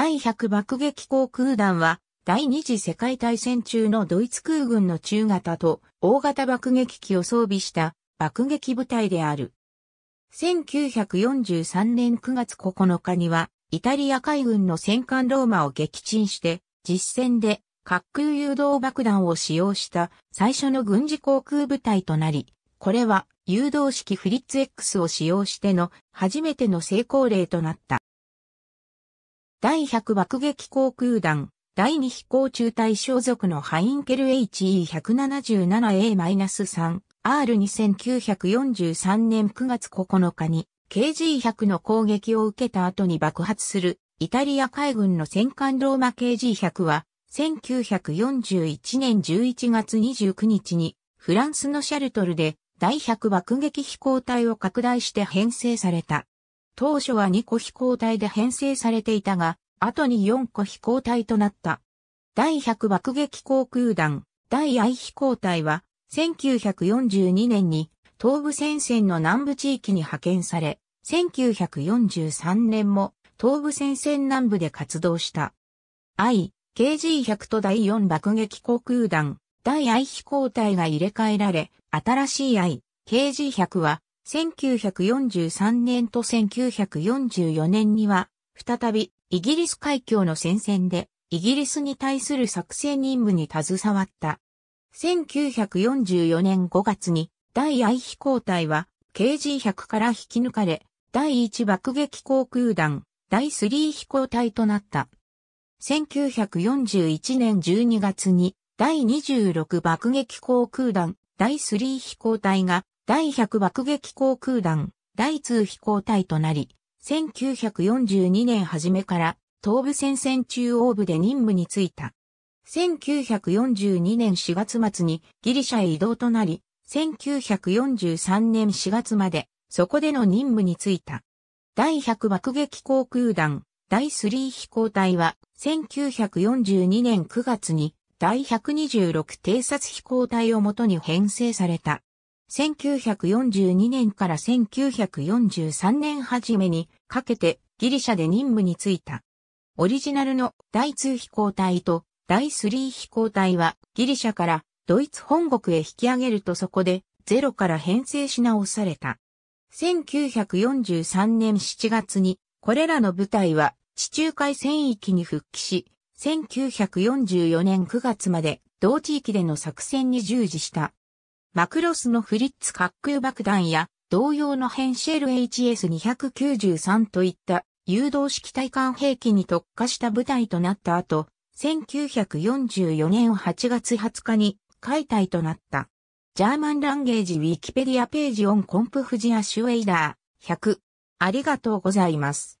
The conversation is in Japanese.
第100爆撃航空団は、第二次世界大戦中のドイツ空軍の中型と大型爆撃機を装備した爆撃部隊である。1943年9月9日には、イタリア海軍の戦艦ローマを撃沈して、実戦で滑空誘導爆弾を使用した最初の軍事航空部隊となり、これは誘導式フリッツ X を使用しての初めての成功例となった。第100爆撃航空団、第2飛行中隊所属のハインケル HE177A-3、R2943 年9月9日に KG100 の攻撃を受けた後に爆発するイタリア海軍の戦艦ローマ KG100 は1941年11月29日にフランスのシャルトルで第100爆撃飛行隊を拡大して編成された。当初は2個飛行隊で編成されていたが、後に4個飛行隊となった。第100爆撃航空団、第愛飛行隊は、1942年に東部戦線の南部地域に派遣され、1943年も東部戦線南部で活動した。愛、KG100 と第4爆撃航空団、第愛飛行隊が入れ替えられ、新しい愛、KG100 は1943年と1944年には、再びイギリス海峡の戦線で、イギリスに対する作戦任務に携わった。1944年5月に、第愛飛行隊は、KG100 から引き抜かれ、第1爆撃航空団、第3飛行隊となった。1941年12月に、第26爆撃航空団、第3飛行隊が、第100爆撃航空団、第2飛行隊となり、1942年初めから東部戦線中央部で任務に就いた。1942年4月末にギリシャへ移動となり、1943年4月までそこでの任務に就いた。第100爆撃航空団、第3飛行隊は、1942年9月に、第126偵察飛行隊をもとに編成された。1942年から1943年初めにかけてギリシャで任務に就いた。オリジナルの第2飛行隊と第3飛行隊はギリシャからドイツ本国へ引き上げるとそこでゼロから編成し直された。1943年7月にこれらの部隊は地中海戦域に復帰し、1944年9月まで同地域での作戦に従事した。マクロスのフリッツ滑空爆弾や同様のヘンシェル HS293 といった誘導式対艦兵器に特化した部隊となった後、1944年8月20日に解体となった。ジャーマンランゲージウィキペディアページオンコンプフジアシュエイダー100。ありがとうございます。